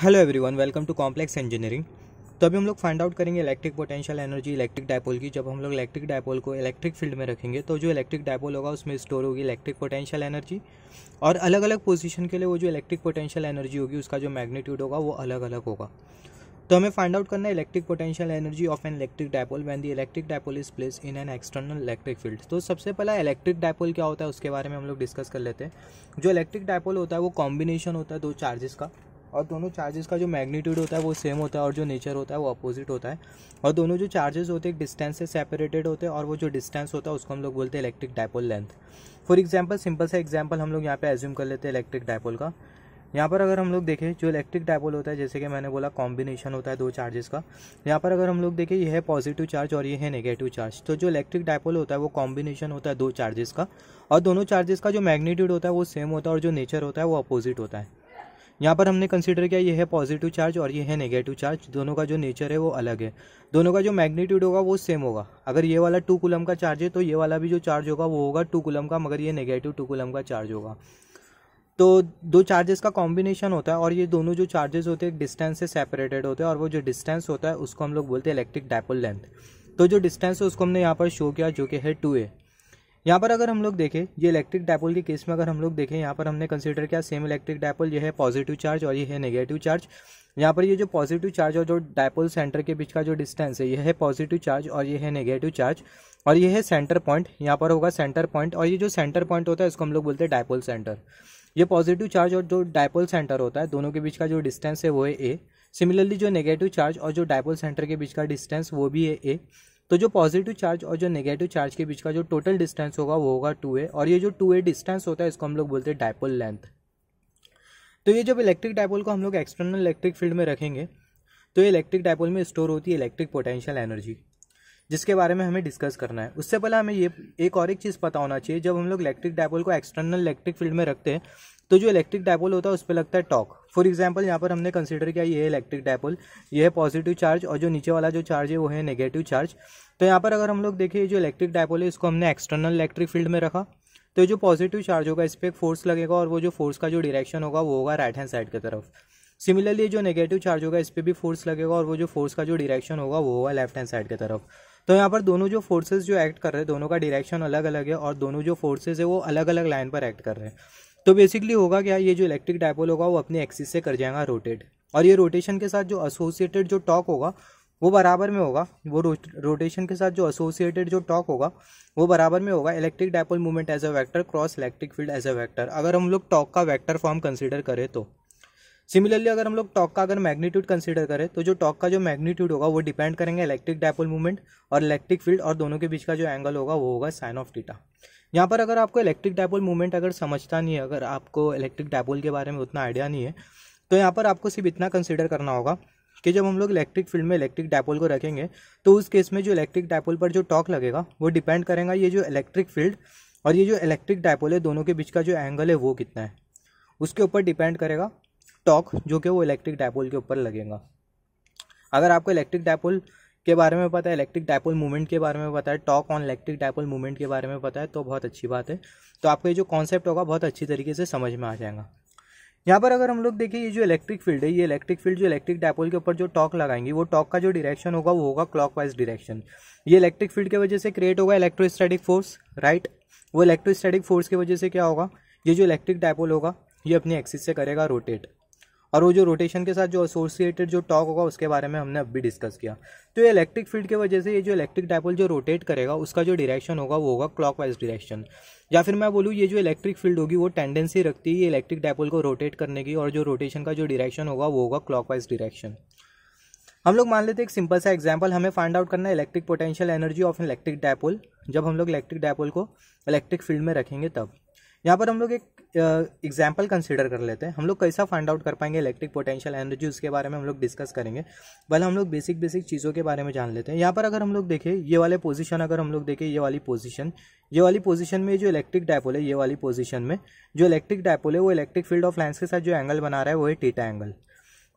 Hello everyone welcome to complex engineering तो अभी हम लोग फाइंड आउट करेंगे electric potential energy electric dipole की जब हम लोग इलेक्ट्रिक डायपोल को इलेक्ट्रिक फील्ड में रखेंगे तो जो इलेक्ट्रिक डायपोल होगा उसमें स्टोर होगी इलेक्ट्रिक पोटेंशियल एनर्जी और अलग अलग पोजीशन के लिए वो जो इलेक्ट्रिक पोटेंशियल एनर्जी होगी उसका जो मैग्नीट्यूड होगा वो अलग अलग होगा तो हमें फाइंड आउट करना है electric potential energy of an electric dipole when the electric dipole is place in an external electric field तो सबसे पहला इलेक्ट्रिक डायपोल क्या होता है उसके बारे में हम लोग डिस्कस कर लेते हैं जो इलेक्ट्रिक डायपोल होता है वो कॉम्बिनेशन होता है दो चार्जेस का और दोनों चार्जेस का जो मैग्नीट्यूड होता है वो सेम होता है और जो नेचर होता है वो अपोजिट होता है और दोनों जो चार्जेस होते हैं डिस्टेंस से सेपरेटेड होते हैं और वो जो डिस्टेंस होता है उसको हम लोग बोलते हैं electric dipole length for example simple सा एग्जाम्पल हम लोग यहाँ पे एज्यूम कर लेते हैं इलेक्ट्रिक डायपोल का यहाँ पर अगर हम लोग देखें जो इलेक्ट्रिक डायपोल होता है जैसे कि मैंने बोला कॉम्बिनेशन होता है दो चार्जेस का यहाँ पर अगर हम लोग देखें यह है पॉजिटिव चार्ज और ये है नेगेटिव चार्ज तो जो इलेक्ट्रिक डायपोल होता है वो कॉम्बिनेशन होता है दो चार्जेस का और दोनों चार्जेस का जो मैग्नीट्यूड होता है वो सेम होता है और जो नेचर होता है वो अपोजिट होता है यहाँ पर हमने कंसिडर किया ये है पॉजिटिव चार्ज और ये है नेगेटिव चार्ज दोनों का जो नेचर है वो अलग है दोनों का जो मैग्नीट्यूड होगा वो सेम होगा अगर ये वाला टू कुलम का चार्ज है तो ये वाला भी जो चार्ज होगा वो होगा टू कुलम का मगर ये नेगेटिव टू कुलम का चार्ज होगा तो दो चार्जेस का कॉम्बिनेशन होता है और ये दोनों जो चार्जेस होते हैं डिस्टेंस से सेपरेटेड होते हैं और वो जो डिस्टेंस होता है उसको हम लोग बोलते हैं इलेक्ट्रिक डायपोल लेंथ तो जो डिस्टेंस है उसको हमने यहाँ पर शो किया जो कि है टू ए यहाँ पर अगर हम लोग देखें ये इलेक्ट्रिक डायपोल के केस में अगर हम लोग देखें यहाँ पर हमने कंसिडर किया सेम इलेक्ट्रिक डायपोल ये है पॉजिटिव चार्ज और ये है नेगेटिव चार्ज यहाँ पर ये जो पॉजिटिव चार्ज और जो डायपोल सेंटर के बीच का जो डिस्टेंस है ये है पॉजिटिव चार्ज और ये है नेगेटिव चार्ज और ये है सेंटर पॉइंट यहाँ पर होगा सेंटर पॉइंट और ये जो सेंटर पॉइंट होता है इसको हम लोग बोलते हैं डायपोल सेंटर ये पॉजिटिव चार्ज और जो डायपोल सेंटर होता है दोनों के बीच का जो डिस्टेंस है वो है ए सिमिलरली जो नेगेटिव चार्ज और जो डायपोल सेंटर के बीच का डिस्टेंस वो भी है ए तो जो पॉजिटिव चार्ज और जो नेगेटिव चार्ज के बीच का जो टोटल डिस्टेंस होगा वो होगा टू ए और ये जो टू ए डिस्टेंस होता है इसको हम लोग बोलते हैं डायपोल लेंथ तो ये जब इलेक्ट्रिक डायपोल को हम लोग एक्सटर्नल इलेक्ट्रिक फील्ड में रखेंगे तो ये इलेक्ट्रिक डायपोल में स्टोर होती है इलेक्ट्रिक पोटेंशियल एनर्जी जिसके बारे में हमें डिस्कस करना है उससे पहले हमें ये एक और एक चीज़ पता होना चाहिए जब हम लोग इलेक्ट्रिक डायपोल को एक्सटर्नल इलेक्ट्रिक फील्ड में रखते हैं तो जो इलेक्ट्रिक डायपोल होता है उस पर लगता है टॉक फॉर एग्जाम्पल यहाँ पर हमने कंसिडर किया ये इलेक्ट्रिक डायपोल ये है पॉजिटिव चार्ज और जो नीचे वाला जो चार्ज है वो है नेगेटिव चार्ज तो यहाँ पर अगर हम लोग देखें जो इलेक्ट्रिक डायपोल है इसको हमने एक्सटर्नल इलेक्ट्रिक फील्ड में रखा तो जो पॉजिटिव चार्ज होगा इस पर एक फोर्स लगेगा और वो जो फोर्स का जो डायरेक्शन होगा वो होगा राइट हैंड साइड की तरफ सिमिलरली जो नेगेटिव चार्ज होगा इस पर भी फोर्स लगेगा और वो जो फोर्स का जो डायरेक्शन होगा वो होगा लेफ्ट हैंड साइड की तरफ तो यहाँ पर दोनों जो फोर्सेज जो एक्ट कर रहे हैं दोनों का डायरेक्शन अलग अलग है और दोनों जो फोर्सेस है वो अलग अलग लाइन पर एक्ट कर रहे हैं तो बेसिकली होगा क्या ये जो इलेक्ट्रिक डायपोल होगा वो अपने एक्सिस से कर जाएगा रोटेट और ये रोटेशन के साथ जो एसोसिएटेड जो टॉक होगा वो बराबर में होगा वो रोटेशन के साथ जो एसोसिएटेड जो टॉक होगा वो बराबर में होगा electric dipole movement as a vector cross electric field as a vector अगर हम लोग टॉक का वेक्टर फॉर्म कंसिडर करें तो सिमिलरली अगर हम लोग टॉक का अगर मैग्नीट्यूड कंसिडर करें तो जो टॉक का जो मैग्नीट्यूड होगा वो डिपेंड करेंगे इलेक्ट्रिक डायपोल मूवमेंट और इलेक्ट्रिक फील्ड और दोनों के बीच का जो एंगल होगा वो होगा साइन ऑफ टीटा यहाँ पर अगर आपको इलेक्ट्रिक डायपोल मूवमेंट अगर समझता नहीं है अगर आपको इलेक्ट्रिक डायपोल के बारे में उतना आइडिया नहीं है तो यहाँ पर आपको सिर्फ इतना कंसिडर करना होगा कि जब हम लोग इलेक्ट्रिक फील्ड में इलेक्ट्रिक डायपोल को रखेंगे तो उस केस में जो इलेक्ट्रिक डायपोल पर जो टॉक लगेगा वो डिपेंड करेगा ये जो इलेक्ट्रिक फील्ड और ये जो इलेक्ट्रिक डायपोल है दोनों के बीच का जो एंगल है वो कितना है उसके ऊपर डिपेंड करेगा टॉक जो कि वो इलेक्ट्रिक डायपोल के ऊपर लगेगा अगर आपको इलेक्ट्रिक डायपोल के बारे में पता है इलेक्ट्रिक डायपोल मूवमेंट के बारे में पता है talk on electric dipole movement के बारे में पता है तो बहुत अच्छी बात है तो आपका ये जो कॉन्सेप्ट होगा बहुत अच्छी तरीके से समझ में आ जाएगा यहाँ पर अगर हम लोग देखें ये जो इलेक्ट्रिक फील्ड है ये इलेक्ट्रिक फील्ड जो इलेक्ट्रिक डायपोल के ऊपर जो टॉक लगाएंगे वो टॉक का जो डायरेक्शन होगा वो होगा क्लॉकवाइज डायरेक्शन ये इलेक्ट्रिक फील्ड की वजह से क्रिएट होगा इलेक्ट्रोस्टैटिक फोर्स राइट वो इलेक्ट्रोस्टैटिक फोर्स की वजह से क्या होगा ये जो इलेक्ट्रिक डायपोल होगा ये अपनी एक्सिस से करेगा रोटेट और वो जो रोटेशन के साथ जो एसोसिएटेड जो टॉक होगा उसके बारे में हमने अब भी डिस्कस किया तो ये इलेक्ट्रिक फील्ड की वजह से ये जो इलेक्ट्रिक डायपोल जो रोटेट करेगा उसका जो डायरेक्शन होगा वो होगा वाइज डायरेक्शन या फिर मैं बोलूँ ये जो इलेक्ट्रिक फील्ड होगी वो टेंडेंसी रखती है ये इलेक्ट्रिक डायपोल को रोटेट करने की और जो रोटेशन का जो डायरेक्शन होगा वो होगा वाइज डायरेक्शन हम लोग मान लेते हैं एक सिंपल सा एग्जाम्पल हमें फाइंड आउट करना है electric potential energy of electric dipole जब हम लोग इलेक्ट्रिक डायपोल को इलेक्ट्रिक फील्ड में रखेंगे तब यहाँ पर हम लोग एक एग्जाम्पल uh, कंसिडर कर लेते हैं हम लोग कैसा फाइंड आउट कर पाएंगे इलेक्ट्रिक पोटेंशियल एनर्जी उसके बारे में हम लोग डिस्कस करेंगे भले हम लोग बेसिक बेसिक चीज़ों के बारे में जान लेते हैं यहाँ पर अगर हम लोग देखें ये वाले पोजिशन अगर हम लोग देखें ये वाली पोजीशन ये वाली पोजिशन में जो इलेक्ट्रिक डायपोल है ये वाली पोजीशन में जो इलेक्ट्रिक डायपोल है वो इलेक्ट्रिक फील्ड ऑफ लाइन्स के साथ जो एंगल बना रहा है वो है टीटा एंगल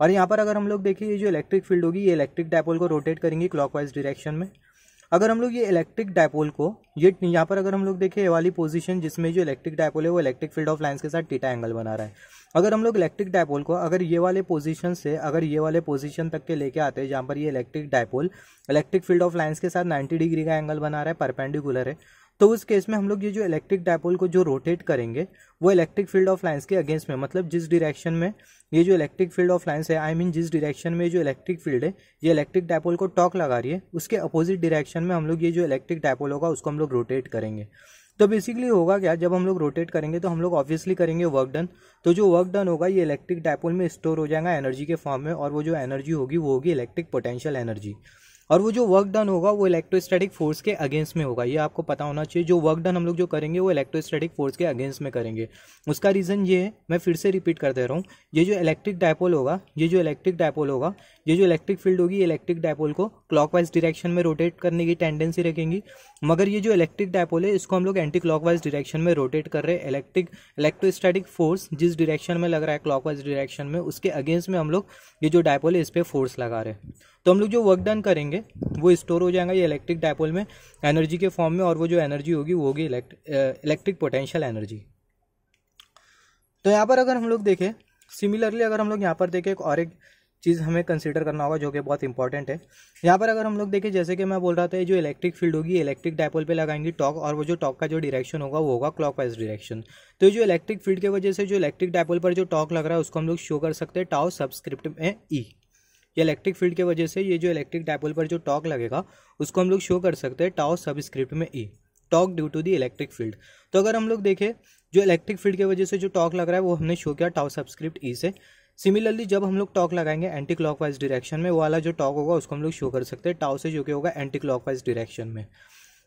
और यहाँ पर अगर हम लोग देखें ये जो इलेक्ट्रिक फील्ड होगी ये इलेक्ट्रिक डायपोल को रोटेट करेंगी क्लॉकवाइज डायरेक्शन में अगर हम लोग ये इलेक्ट्रिक डायपोल को ये यहाँ पर अगर हम लोग देखें ये वाली पोजीशन जिसमें जो इलेक्ट्रिक डायपोल है वो इलेक्ट्रिक फील्ड ऑफ लाइंस के साथ टीटा एंगल बना रहा है अगर हम लोग इलेक्ट्रिक डायपोल को अगर ये वाले पोजीशन से अगर ये वाले पोजीशन तक के लेके आते हैं जहाँ पर ये electric dipole electric field of lines के साथ नाइन्टी डिग्री का एंगल बना रहा है परपेंडिकुलर है तो उस केस में हम लोग ये जो इलेक्ट्रिक डायपोल को जो रोटेट करेंगे वो इलेक्ट्रिक फील्ड ऑफ लाइन्स के अगेंस्ट में मतलब जिस डायरेक्शन में ये जो इलेक्ट्रिक फील्ड ऑफ लाइन्स है आई I मीन mean जिस डायरेक्शन में जो इलेक्ट्रिक फील्ड है ये इलेक्ट्रिक डायपोल को टॉक लगा रही है उसके अपोजिट डायरेक्शन में हम लोग ये जो इलेक्ट्रिक डायपोल होगा उसको हम लोग रोटेट करेंगे तो बेसिकली होगा क्या जब हम लोग रोटेट करेंगे तो हम लोग ऑब्वियसली करेंगे वर्क डन तो जो वर्क डन होगा ये इलेक्ट्रिक डायपोल में स्टोर हो जाएगा एनर्जी के फॉर्म में और वो जो एनर्जी होगी वो होगी इलेक्ट्रिक पोटेंशियल एनर्जी और वो जो वर्क डन होगा वो इलेक्ट्रोस्टैटिक फोर्स के अगेंस्ट में होगा ये आपको पता होना चाहिए जो वर्क डन हम लोग जो करेंगे वो इलेक्ट्रोस्टैटिक फोर्स के अगेंस्ट में करेंगे उसका रीज़न ये है मैं फिर से रिपीट कर दे रहा हूँ ये जो इलेक्ट्रिक डायपोल होगा ये जो इलेक्ट्रिक डायपोल होगा ये जो इलेक्ट्रिक फील्ड होगी इलेक्ट्रिक डायपोल को क्लॉक डायरेक्शन में रोटेट करने की टेंडेंसी रखेंगी मगर ये जो इलेक्ट्रिक डायपोल है इसको हम लोग एंटी क्लॉक डायरेक्शन में रोटेट कर रहे हैं इलेक्ट्रिक इलेक्ट्रोस्टैटिक फोर्स जिस डायरेक्शन में लग रहा है क्लॉक डायरेक्शन में उसके अगेंस्ट में हम लोग ये जो डायपोल है इस पर फोर्स लगा रहे हैं तो हम लोग जो वर्क डन करेंगे वो स्टोर हो जाएगा ये इलेक्ट्रिक डायपोल में एनर्जी के फॉर्म में और वो जो एनर्जी होगी वो होगी इलेक्ट्रिक पोटेंशियल एनर्जी तो यहाँ पर अगर हम लोग देखें सिमिलरली अगर हम लोग यहाँ पर देखें और एक चीज़ हमें कंसिडर करना होगा जो कि बहुत इंपॉर्टेंट है यहाँ पर अगर हम लोग देखें जैसे कि मैं बोल रहा था जो इलेक्ट्रिक फील्ड होगी इलेक्ट्रिक डायपोल पे लगाएंगी टॉक और वो जो टॉक का जो डायरेक्शन होगा वो होगा क्लॉकवाइज डायरेक्शन तो जो इलेक्ट्रिक फील्ड की वजह से जो इलेक्ट्रिक डायपोल पर जो टॉक लग रहा है उसको हम लोग शो कर सकते हैं टाओ सब्सक्रिप्ट में ई e. ये इलेक्ट्रिक फील्ड के वजह से ये जो इलेक्ट्रिक डायपोल पर जो टॉक लगेगा उसको हम लोग शो कर सकते हैं टाओ सबस्क्रिप्ट में E torque due to the electric field तो अगर हम लोग देखें जो इलेक्ट्रिक फील्ड की वजह से जो टॉक लग रहा है वो हमने शो किया टाउ सबस्क्रिप्ट ई से सिमिलरली जब हम लोग टॉक लगाएंगे एंटी क्लॉकवाइज डायरेक्शन में वो वाला जो टॉक होगा उसको हम लोग शो कर सकते हैं टाओ से जो कि होगा एंटी क्लॉकवाइज डायरेक्शन में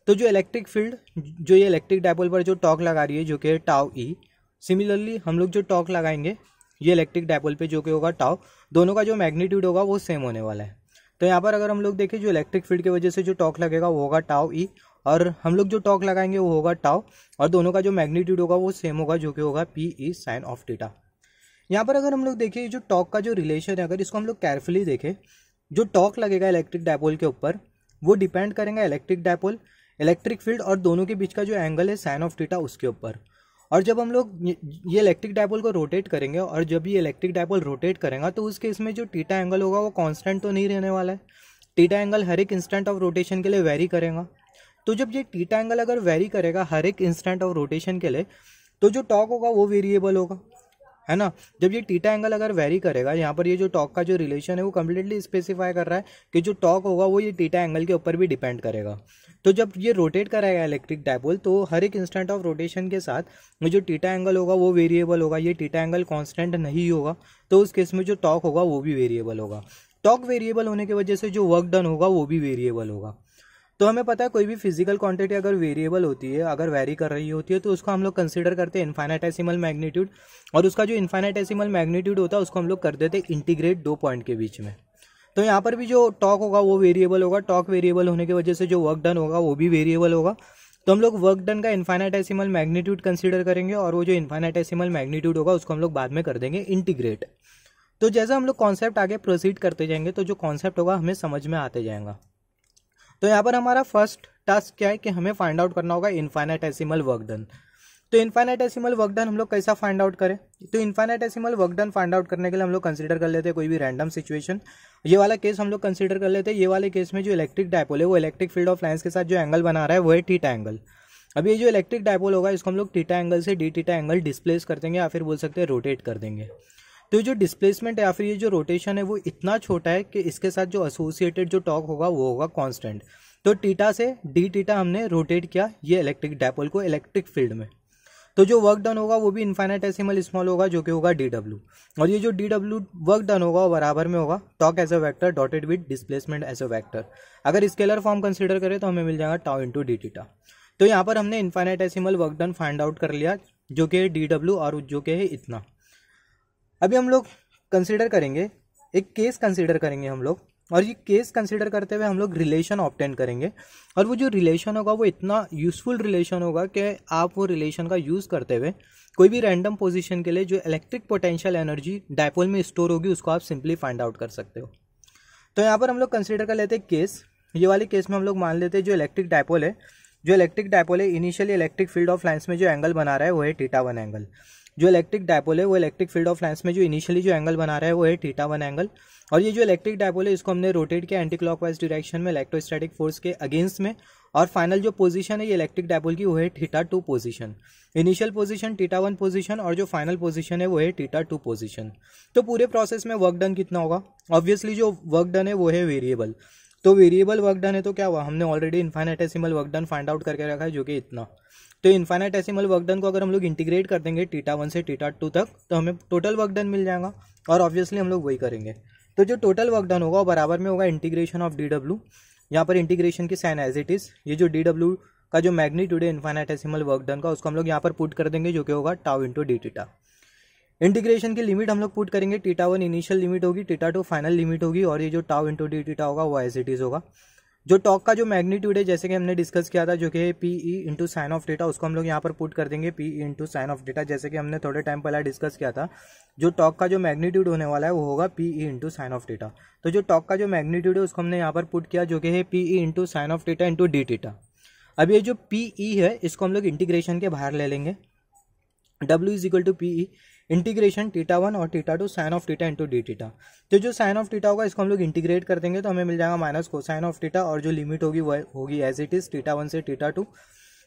तो जो इलेक्ट्रिक फील्ड जो ये इलेक्ट्रिक डायपोल पर जो टॉक लगा रही है जो कि टाओ ई सिमिलरली हम लोग जो टॉक लगाएंगे ये इलेक्ट्रिक डायपोल पे जो कि होगा टाव दोनों का जो मैग्नीट्यूड होगा वो सेम होने वाला है तो यहाँ पर अगर हम लोग देखें जो इलेक्ट्रिक फील्ड की वजह से जो टॉक लगेगा वो होगा टाव ई e, और हम लोग जो टॉक लगाएंगे वो होगा टाव और दोनों का जो मैग्नीट्यूड होगा वो सेम होगा जो कि होगा P E sine of theta यहाँ पर अगर हम लोग देखें जो टॉक का जो रिलेशन है अगर इसको हम लोग केयरफुली देखें जो टॉक लगेगा इलेक्ट्रिक डायपोल के ऊपर वो डिपेंड करेंगे इलेक्ट्रिक डायपोल इलेक्ट्रिक फील्ड और दोनों के बीच का जो एंगल है साइन ऑफ डीटा उसके ऊपर और जब हम लोग ये इलेक्ट्रिक डायपोल को रोटेट करेंगे और जब ये इलेक्ट्रिक डायपोल रोटेट करेंगे तो उस केस में जो टीटा एंगल होगा वो कांस्टेंट तो नहीं रहने वाला है टीटा एंगल हर एक इंस्टेंट ऑफ रोटेशन के लिए वेरी करेगा तो जब ये टीटा एंगल अगर वेरी करेगा हर एक इंस्टेंट ऑफ रोटेशन के लिए तो जो टॉक होगा वो वेरिएबल होगा है ना जब ये टीटा एंगल अगर वेरी करेगा यहाँ पर ये जो टॉक का जो रिलेशन है वो कम्प्लीटली स्पेसिफाई कर रहा है कि जो टॉक होगा वो ये टीटा एंगल के ऊपर भी डिपेंड करेगा तो जब ये रोटेट कराएगा इलेक्ट्रिक डायपोल तो हर एक इंस्टेंट ऑफ रोटेशन के साथ जो टीटा एंगल होगा वो वेरिएबल होगा ये टीटा एंगल कॉन्स्टेंट नहीं होगा तो उस केस में जो टॉक होगा वो भी वेरिएबल होगा टॉक वेरिएबल होने की वजह से जो वर्क डन होगा वो भी वेरिएबल होगा तो हमें पता है कोई भी फिजिकल क्वांटिटी अगर वेरिएबल होती है अगर वेरी कर रही होती है तो उसको हम लोग कंसिडर करते हैं इन्फाइनाटेसिमल मैग्नीट्यूड और उसका जो इन्फाइनाटेसिमल मैग्नीट्यूड होता है उसको हम लोग कर देते हैं इंटीग्रेट दो पॉइंट के बीच में तो यहाँ पर भी जो टॉक होगा वो वेरिएबल होगा टॉक वेरिएबल होने की वजह से जो वर्क डन होगा वो भी वेरिएबल होगा तो हम लोग वर्क डन का इन्फाइनाटेसिमल मैग्नीट्यूड कंसिडर करेंगे और वो जो इन्फाइनाटेसिमल मैग्नीट्यूड होगा उसको हम लोग बाद में कर देंगे इंटीग्रेट तो जैसे हम लोग कॉन्सेप्ट आगे प्रोसीड करते जाएंगे तो जो कॉन्सेप्ट होगा हमें समझ में आते जाएगा तो यहाँ पर हमारा फर्स्ट टास्क क्या है कि हमें फाइंड आउट करना होगा इन्फाइनाइटेसिमल वर्क डन तो इन्फाइनाइटेसिमल वर्क डन हम लोग कैसा फाइंड आउट करें तो infinitesimal work done find out करने के लिए हम लोग कंसिडर कर लेते हैं कोई भी रैंडम सिचुएशन ये वाला केस हम लोग कंसिडर कर लेते हैं ये वाले केस में जो इलेक्ट्रिक डायपोल है वो इलेक्ट्रिक फील्ड ऑफ लाइन्स के साथ जो एंगल बना रहा है वो है टीटा एंगल अब ये जो इलेक्ट्रिक डायपोल होगा इसको हम लोग टीटा एंगल से डी टीटा एंगल डिस्प्लेस कर देंगे या फिर बोल सकते हैं रोटेट कर देंगे तो जो डिस्प्लेसमेंट या फिर ये जो रोटेशन है वो इतना छोटा है कि इसके साथ जो एसोसिएटेड जो टॉक होगा वो होगा कॉन्स्टेंट तो टीटा से डी टीटा हमने रोटेट किया ये इलेक्ट्रिक डैपोल को इलेक्ट्रिक फील्ड में तो जो वर्क डन होगा वो भी एसिमल स्मॉल होगा जो कि होगा डी डब्ल्यू और ये जो डी डब्ल्यू वर्क डन होगा वो बराबर में होगा torque as a vector dotted with displacement as a vector अगर स्केलर फॉर्म कंसिडर करें तो हमें मिल जाएगा टाउ इंटू डी टीटा तो यहाँ पर हमने एसिमल वर्क डन फाइंड आउट कर लिया जो कि है डी डब्ल्यू और जो कि है इतना अभी हम लोग कंसिडर करेंगे एक केस कंसिडर करेंगे हम लोग और ये केस कंसिडर करते हुए हम लोग रिलेशन ऑप्टेंड करेंगे और वो जो रिलेशन होगा वो इतना यूज़फुल रिलेशन होगा कि आप वो रिलेशन का यूज़ करते हुए कोई भी रैंडम पोजीशन के लिए जो इलेक्ट्रिक पोटेंशियल एनर्जी डायपोल में स्टोर होगी उसको आप सिंपली फाइंड आउट कर सकते हो तो यहाँ पर हम लोग कंसिडर कर लेते हैं केस ये वाले केस में हम लोग मान लेते हैं जो इलेक्ट्रिक डायपोल है जो इलेक्ट्रिक डायपोल है initially electric field of lines में जो एंगल बना रहा है वो है टीटा वन एंगल जो इलेक्ट्रिक डायपोल है वो इलेक्ट्रिक फील्ड ऑफ लेंस में जो इनिशियली जो एंगल बना रहा है वो है थीटा वन एंगल और ये जो इलेक्ट्रिक डायपोल है इसको हमने रोटेट किया एंटी क्लॉकवाइज डायरेक्शन में इलेक्ट्रोस्टैटिक फोर्स के अगेंस्ट में और फाइनल जो पोजीशन है ये इलेक्ट्रिक डायपोल की वो है theta two position initial position theta one position और जो फाइनल पोजीशन है वो है टीटा टू पोजीशन तो पूरे प्रोसेस में वर्क डन कितना होगा ऑब्वियसली जो वर्क डन है वो है वेरिएबल तो वेरिएबल वर्क डन है तो क्या हुआ हमने already infinitesimal work done find out करके रखा है जो कि इतना तो इन्फाइनाइटेसिमल वर्क डन को अगर हम लोग इंटीग्रेट कर देंगे टीटा वन से टीटा टू तक तो हमें टोटल वर्क डन मिल जाएगा और ऑब्वियसली हम लोग वही करेंगे तो जो टोटल वर्क डन होगा वो बराबर में होगा इंटीग्रेशन ऑफ डी डब्ल्यू यहाँ पर इंटीग्रेशन की साइन एज इट इज़ ये जो डी डब्ल्यू का जो मैग्नीट्यूड है इन्फाइनाइटेसिमल वर्क डन का उसको हम लोग यहाँ पर पुट कर देंगे जो कि होगा tau into D theta integration की लिमिट हम लोग पुट करेंगे टीटा वन इनिशियल लिमिट होगी टीटा टू फाइनल लिमिट होगी और ये जो टाव इंटू डी टीटा होगा वो एज इट इज होगा जो टॉक का जो मैग्नीट्यूड है जैसे कि हमने डिस्कस किया था जो कि P E into sine of theta उसको हम लोग यहाँ पर पुट कर देंगे P E into sine of theta जैसे कि हमने थोड़े टाइम पहले डिस्कस किया था जो टॉक का जो मैग्नीट्यूड होने वाला है वो होगा P E into sine of theta तो जो टॉक का जो मैग्नीट्यूड है उसको हमने यहाँ पर पुट किया जो कि है P E into sine of theta into D theta अब ये जो पी ई e है इसको हम लोग इंटीग्रेशन के बाहर ले लेंगे W is equal to P E integration theta one और theta two sine of theta into D theta तो जो साइन ऑफ टीटा होगा इसको हम लोग इंटीग्रेट कर देंगे तो हमें मिल जाएगा माइनस को साइन ऑफ टीटा और जो लिमिट होगी वह होगी as it is theta one से टीटा टू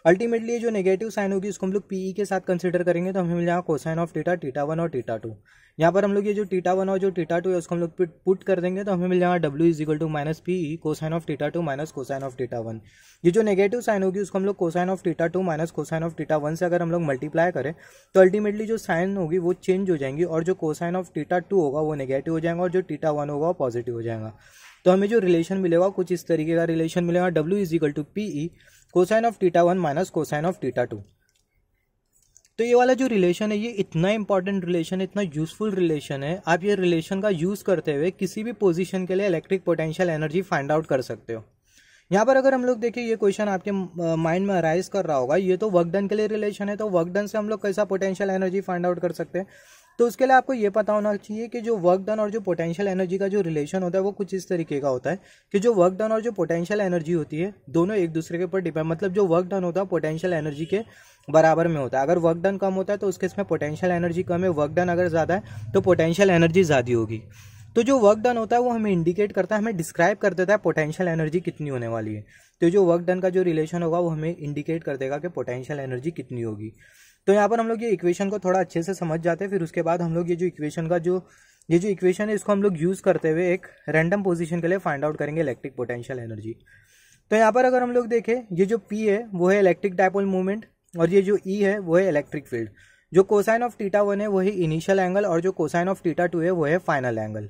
अल्टीमेटली जो नेगेटिव साइन होगी उसको हम लोग पीई e के साथ कंसिडर करेंगे तो हमें मिल जाएगा cosine of theta theta one और टीटा टू यहाँ पर हम लोग ये जो टीटा वन और जो टीटा टू है उसको हम लोग पुट कर देंगे तो हमें मिल जाएगा W is equal to minus P E cosine of theta two minus cosine of theta one ये जो नेगेटिव साइन होगी उसको हम लोग cosine of theta two minus cosine of theta one से अगर हम लोग मल्टीप्लाई करें तो अल्टीमेटली जो साइन होगी वो चेंज हो जाएंगी और जो कोसाइन ऑफ टीटा टू होगा वो नेगेटिव हो जाएगा और जो टीटा वन होगा वो पॉजिटिव हो जाएगा तो हमें जो रिलेशन मिलेगा कुछ इस तरीके का रिलेशन मिलेगा W is equal to P E cosine of theta one minus cosine of theta two तो ये वाला जो रिलेशन है ये इतना इंपॉर्टेंट रिलेशन है इतना यूजफुल रिलेशन है आप ये रिलेशन का यूज़ करते हुए किसी भी पोजिशन के लिए electric potential energy find out कर सकते हो यहाँ पर अगर हम लोग देखें ये क्वेश्चन आपके माइंड में अराइज कर रहा होगा ये तो वर्क डन के लिए रिलेशन है तो वर्क डन से हम लोग कैसा पोटेंशियल एनर्जी फाइंड आउट कर सकते हैं तो उसके लिए आपको ये पता होना चाहिए कि जो वर्क डन और जो पोटेंशियल एनर्जी का जो रिलेशन होता है वो कुछ इस तरीके का होता है कि जो वर्क डन और जो पोटेंशियल एनर्जी होती है दोनों एक दूसरे के ऊपर डिपेंड मतलब जो वर्क डन होता है पोटेंशियल एनर्जी के बराबर में होता है अगर वर्क डन कम होता है तो उसके इसमें पोटेंशियल एनर्जी कम है वर्क डन अगर ज़्यादा है तो पोटेंशियल एनर्जी ज़्यादा होगी तो जो वर्क डन होता है वो हमें इंडिकेट करता है हमें डिस्क्राइब कर देता है पोटेंशियल एनर्जी कितनी होने वाली है तो जो वर्क डन का जो रिलेशन होगा वो हमें इंडिकेट कर देगा कि पोटेंशियल एनर्जी कितनी होगी तो यहाँ पर हम लोग ये इक्वेशन को थोड़ा अच्छे से समझ जाते हैं फिर उसके बाद हम लोग ये जो इक्वेशन का जो ये जो इक्वेशन है इसको हम लोग यूज़ करते हुए एक रैंडम पोजिशन के लिए फाइंड आउट करेंगे इलेक्ट्रिक पोटेंशियल एनर्जी तो यहाँ पर अगर हम लोग देखें ये जो पी है वो है इलेक्ट्रिक डायपोल मूवमेंट और ये जो ई e है वो है इलेक्ट्रिक फील्ड जो कोसाइन ऑफ टीटा वन है वही इनिशियल एंगल और जो कोसाइन ऑफ टीटा टू है वो है फाइनल एंगल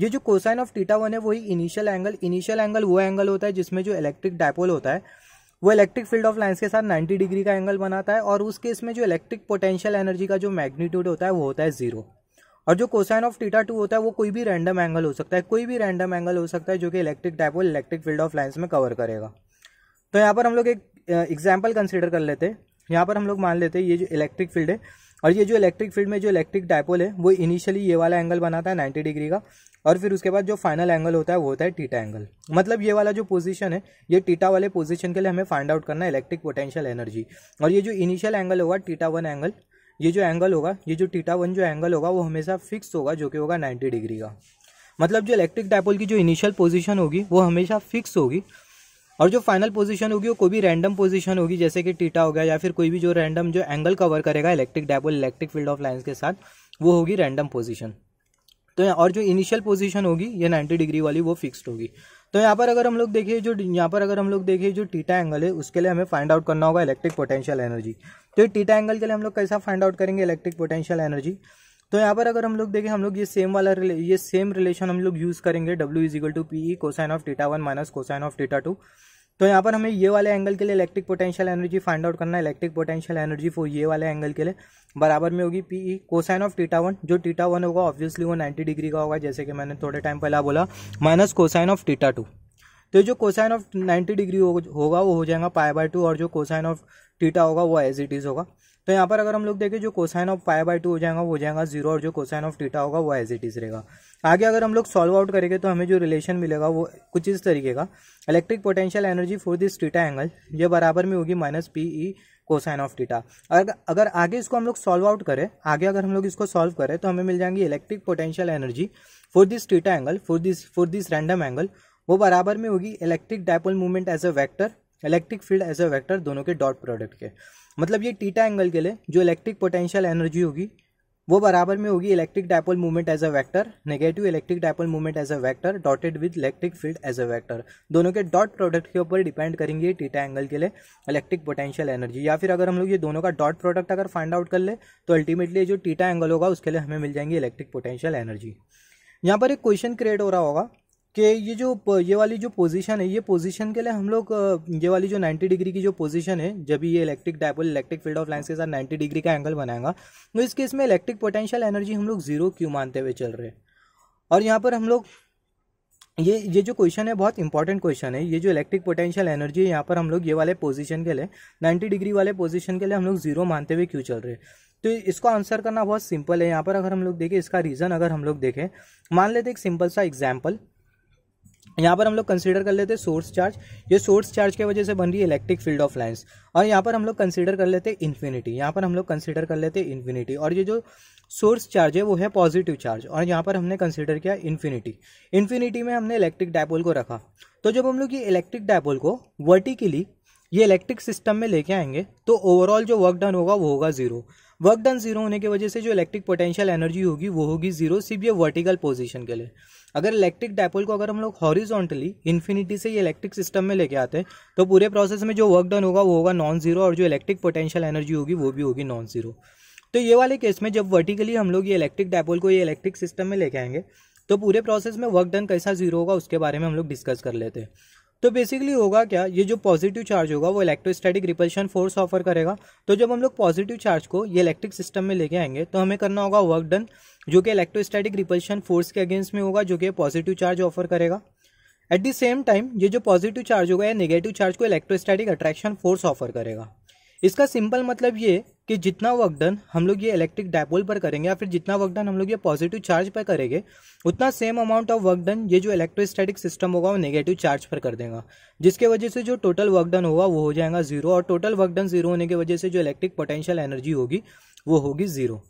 ये जो कोसाइन ऑफ टीटा वन है वही इनिशियल एंगल इनिशियल एंगल वो एंगल होता है जिसमें जो इलेक्ट्रिक डायपोल होता है वो इलेक्ट्रिक फील्ड ऑफ लाइन्स के साथ 90 डिग्री का एंगल बनाता है और उस केस में जो इलेक्ट्रिक पोटेंशियल एनर्जी का जो मैग्नीट्यूड होता है वो होता है जीरो और जो कोसाइन ऑफ टीटा टू होता है वो कोई भी रैंडम एंगल हो सकता है कोई भी रैंडम एंगल हो सकता है जो कि electric dipole electric field of lines में कवर करेगा तो यहाँ पर हम लोग एक एग्जाम्पल कंसिडर कर लेते हैं यहाँ पर हम लोग मान लेते हैं ये जो इलेक्ट्रिक फील्ड है और ये जो इलेक्ट्रिक फील्ड में जो इलेक्ट्रिक डायपोल है वो इनिशियली ये वाला एंगल बनाता है नाइन्टी डिग्री का और फिर उसके बाद जो फाइनल एंगल होता है वो होता है टीटा एंगल मतलब ये वाला जो पोजीशन है ये टीटा वाले पोजीशन के लिए हमें फाइंड आउट करना है इलेक्ट्रिक पोटेंशियल एनर्जी और ये जो इनिशियल एंगल होगा टीटा वन एंगल ये जो एंगल होगा ये जो टीटा वन जो एंगल होगा वो हमेशा फिक्स होगा जो कि होगा नाइन्टी डिग्री का मतलब जो इलेक्ट्रिक डायपोल की जो इनिशियल पोजिशन होगी वो हमेशा फिक्स होगी और जो फाइनल पोजीशन होगी वो कोई भी रैंडम पोजीशन होगी जैसे कि टीटा हो गया या फिर कोई भी जो रैंडम जो एंगल कवर करेगा इलेक्ट्रिक डैप इलेक्ट्रिक फील्ड ऑफ लाइन्स के साथ वो होगी रैंडम पोजीशन तो और जो इनिशियल पोजीशन होगी ये 90 डिग्री वाली वो फिक्स्ड होगी तो यहाँ पर अगर हम लोग देखिए जो यहाँ पर अगर हम लोग देखिए जो टीटा एंगल है उसके लिए हमें फाइंड आउट करना होगा इलेक्ट्रिक पोटेंशियल एनर्जी तो ये टीटा एंगल के लिए हम लोग कैसा फाइंड आउट करेंगे इलेक्ट्रिक पोटेंशियल एनर्जी तो यहाँ पर अगर हम लोग देखें हम लोग ये सेम वाला ये सेम रिलेशन हम लोग यूज़ करेंगे W is equal to P E cosine of theta one minus cosine of theta two तो यहाँ पर हमें ये वाले एंगल के लिए electric potential energy find out करना है इलेक्ट्रिक पोटेंशियल एनर्जी फॉर ये वाले एंगल के लिए बराबर में होगी P E cosine of theta one जो टीटा वन होगा ऑब्वियसली वो नाइन्टी डिग्री का होगा जैसे कि मैंने थोड़े टाइम पहला बोला minus cosine of theta two तो जो कोसाइन ऑफ नाइन्टी डिग्री होगा वो हो जाएगा पाई बाय टू और जो कोसाइन ऑफ टीटा होगा वो एज इट इज़ होगा तो यहाँ पर अगर हम लोग देखें जो cosine of five by two हो जाएगा वो जाएगा जीरो और जो कोसाइन ऑफ टीटा होगा वो एज इट इज रहेगा आगे अगर हम लोग सॉल्व आउट करेंगे तो हमें जो रिलेशन मिलेगा वो कुछ इस तरीके का electric potential energy for this theta angle ये बराबर में होगी minus P E cosine of theta अगर अगर आगे इसको हम लोग सॉल्व आउट करें आगे अगर हम लोग इसको सॉल्व करें तो हमें मिल जाएंगी electric potential energy for this theta angle for this for this random angle वो बराबर में होगी electric dipole movement as a vector electric field as a vector दोनों के डॉट प्रोडक्ट के मतलब ये टीटा एंगल के लिए जो इलेक्ट्रिक पोटेंशियल एनर्जी होगी वो बराबर में होगी electric dipole movement as a vector negative electric dipole movement as a vector dotted with electric field as a vector दोनों के डॉट प्रोडक्ट के ऊपर डिपेंड करेंगे टीटा एंगल के लिए इलेक्ट्रिक पोटेंशियल एनर्जी या फिर अगर हम लोग ये दोनों का डॉट प्रोडक्ट अगर फाइंड आउट कर ले तो अल्टीमेटली जो टीटा एंगल होगा उसके लिए हमें मिल जाएंगी इलेक्ट्रिक पोटेंशियल एनर्जी यहाँ पर एक क्वेश्चन क्रिएट हो रहा होगा कि ये जो ये वाली जो पोजीशन है ये पोजीशन के लिए हम लोग ये वाली जो 90 डिग्री की जो पोजीशन है जब ये electric dipole electric field of lines के साथ 90 डिग्री का एंगल बनाएगा तो इस केस में इलेक्ट्रिक पोटेंशियल एनर्जी हम लोग जीरो क्यों मानते हुए चल रहे हैं और यहाँ पर हम लोग ये ये जो क्वेश्चन है बहुत इंपॉर्टेंट क्वेश्चन है ये जो इलेक्ट्रिक पोटेंशियल एनर्जी है यहाँ पर हम लोग ये वाले पोजिशन के लिए नाइन्टी डिग्री वाले पोजिशन के लिए हम लोग जीरो मानते हुए क्यों चल रहे हैं तो इसको आंसर करना बहुत सिंपल है यहाँ पर अगर हम लोग देखें इसका रीज़न अगर हम लोग देखें मान लेते एक सिंपल सा एग्जाम्पल यहाँ पर हम लोग कंसीडर कर लेते हैं सोर्स चार्ज ये सोर्स चार्ज की वजह से बन रही है इलेक्ट्रिक फील्ड ऑफ लाइन्स और यहाँ पर हम लोग कंसीडर कर लेते हैं इन्फिनिटी यहाँ पर हम लोग कंसीडर कर लेते हैं इन्फिनिटी और ये जो सोर्स चार्ज है वो है पॉजिटिव चार्ज और यहाँ पर हमने कंसीडर किया इन्फिनिटी इन्फिनिटी में हमने इलेक्ट्रिक डायपोल को रखा तो जब हम लोग ये इलेक्ट्रिक डायपोल को वर्टिकली ये इलेक्ट्रिक सिस्टम में लेके आएंगे तो ओवरऑल जो वर्क डन होगा वो होगा ज़ीरो वर्क डन जीरो होने की वजह से जो इलेक्ट्रिक पोटेंशियल एनर्जी होगी वो होगी जीरो सिर्फ ये वर्टिकल पोजिशन के लिए अगर इलेक्ट्रिक डायपोल को अगर हम लोग हॉरिजॉन्टली इन्फिनिटी से ये इलेक्ट्रिक सिस्टम में लेके आते हैं तो पूरे प्रोसेस में जो वर्क डन होगा वो होगा नॉन जीरो और जो इलेक्ट्रिक पोटेंशियल एनर्जी होगी वो भी होगी नॉन जीरो तो ये वाले केस में जब वर्टिकली हम लोग ये इलेक्ट्रिक डायपोल को ये इलेक्ट्रिक सिस्टम में लेके आएंगे तो पूरे प्रोसेस में वर्क डन कैसा जीरो होगा उसके बारे में हम लोग डिस्कस कर लेते हैं तो बेसिकली होगा क्या ये जो पॉजिटिव चार्ज होगा वो इलेक्ट्रोस्टैटिक रिपल्शन फोर्स ऑफर करेगा तो जब हम लोग पॉजिटिव चार्ज को ये इलेक्ट्रिक सिस्टम में लेके आएंगे तो हमें करना होगा वर्क डन जो कि इलेक्ट्रोस्टैटिक रिपल्शन फोर्स के अगेंस्ट में होगा जो कि पॉजिटिव चार्ज ऑफर करेगा एट द सेम टाइम ये जो पॉजिटिव चार्ज होगा या नेगेटिव चार्ज को इलेक्ट्रोस्टैटिक अट्रैक्शन फोर्स ऑफर करेगा इसका सिंपल मतलब ये कि जितना वर्क डन हम लोग ये इलेक्ट्रिक डायपोल पर करेंगे या फिर जितना वर्क डन हम लोग ये पॉजिटिव चार्ज पर करेंगे उतना same amount of work done ये जो इलेक्ट्रोस्टैटिक सिस्टम होगा वो नेगेटिव चार्ज पर कर देगा जिसके वजह से जो टोटल वर्क डन होगा वो हो जाएगा जीरो और टोटल वर्क डन जीरो होने की वजह से जो इलेक्ट्रिक पोटेंशियल एनर्जी होगी वो होगी जीरो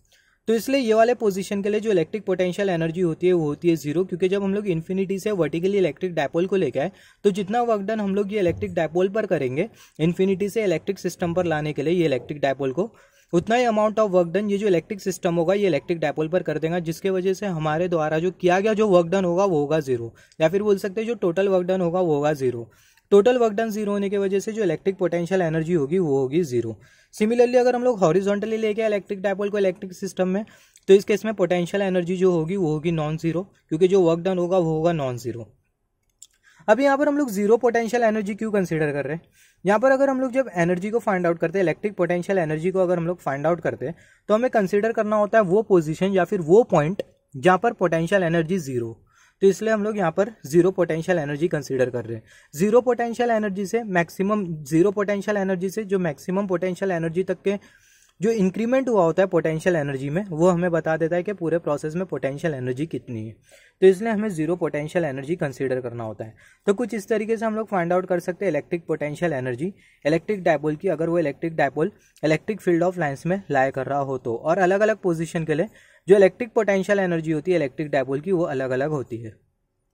तो इसलिए ये वाले पोजीशन के लिए जो इलेक्ट्रिक पोटेंशियल एनर्जी होती है वो होती है जीरो क्योंकि जब हम लोग इन्फिनिटी से वर्टिकली इलेक्ट्रिक डायपोल को लेकर आए तो जितना वर्क डन हम लोग ये इलेक्ट्रिक डायपोल पर करेंगे इन्फिनिटी से इलेक्ट्रिक सिस्टम पर लाने के लिए ये इलेक्ट्रिक डायपोल को उतना ही अमाउंट ऑफ वर्क डन ये जो इलेक्ट्रिक सिस्टम होगा ये इलेक्ट्रिक डायपोल पर कर देगा जिसके वजह से हमारे द्वारा जो किया गया जो वर्क डन होगा वो होगा जीरो या फिर बोल सकते हैं जो टोटल वर्क डन होगा वो होगा zero total work done zero होने की वजह से जो इलेक्ट्रिक पोटेंशियल एनर्जी होगी वो होगी जीरो सिमिलरली अगर हम लोग हॉरिजॉन्टली लेके इलेक्ट्रिक डायपोल को इलेक्ट्रिक सिस्टम में तो इस केस में पोटेंशियल एनर्जी जो होगी वो होगी नॉन जीरो क्योंकि जो वर्क डन होगा वो होगा नॉन जीरो अब यहाँ पर हम लोग जीरो पोटेंशियल एनर्जी क्यों कंसिडर कर रहे हैं यहाँ पर अगर हम लोग जब एनर्जी को फाइंड आउट करते हैं इलेक्ट्रिक पोटेंशियल एनर्जी को अगर हम लोग फाइंड आउट करते हैं तो हमें कंसिडर करना होता है वो पोजिशन या फिर वो पॉइंट जहाँ पर पोटेंशियल एनर्जी जीरो तो इसलिए हम लोग यहाँ पर जीरो पोटेंशियल एनर्जी कंसीडर कर रहे हैं जीरो पोटेंशियल एनर्जी से मैक्सिमम जीरो पोटेंशियल एनर्जी से जो मैक्सिमम पोटेंशियल एनर्जी तक के जो इंक्रीमेंट हुआ होता है पोटेंशियल एनर्जी में वो हमें बता देता है कि पूरे प्रोसेस में पोटेंशियल एनर्जी कितनी है तो इसलिए हमें जीरो पोटेंशियल एनर्जी कंसीडर करना होता है तो कुछ इस तरीके से हम लोग फाइंड आउट कर सकते हैं electric potential energy electric dipole की अगर वो electric dipole electric field of lines में लाया कर रहा हो तो और अलग अलग पोजिशन के लिए जो इलेक्ट्रिक पोटेंशियल एनर्जी होती है इलेक्ट्रिक डायपोल की वो अलग अलग होती है